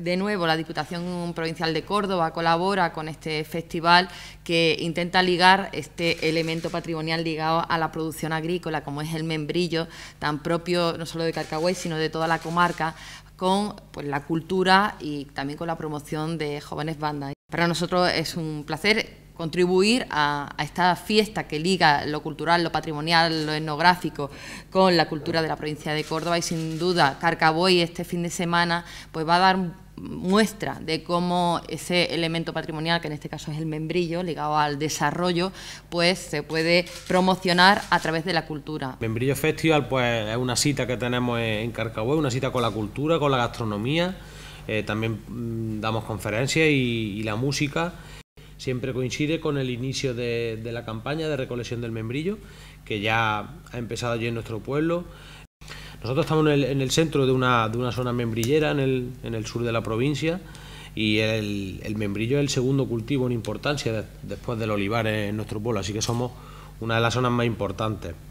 De nuevo, la Diputación Provincial de Córdoba colabora con este festival que intenta ligar este elemento patrimonial ligado a la producción agrícola, como es el membrillo, tan propio no solo de Carcagüey, sino de toda la comarca, con pues, la cultura y también con la promoción de jóvenes bandas. Para nosotros es un placer contribuir a, esta fiesta que liga lo cultural, lo patrimonial, lo etnográfico con la cultura de la provincia de Córdoba y sin duda Carcaboy este fin de semana pues va a dar muestra de cómo ese elemento patrimonial, que en este caso es el membrillo, ligado al desarrollo, pues se puede promocionar a través de la cultura. Membrillo Festival pues es una cita que tenemos en Carcaboy, una cita con la cultura, con la gastronomía eh, también mm, damos conferencias y, la música siempre coincide con el inicio de, la campaña de recolección del membrillo, que ya ha empezado allí en nuestro pueblo. Nosotros estamos en el, centro de una, zona membrillera, en el, sur de la provincia, y el, membrillo es el segundo cultivo en importancia después del olivar en nuestro pueblo, así que somos una de las zonas más importantes.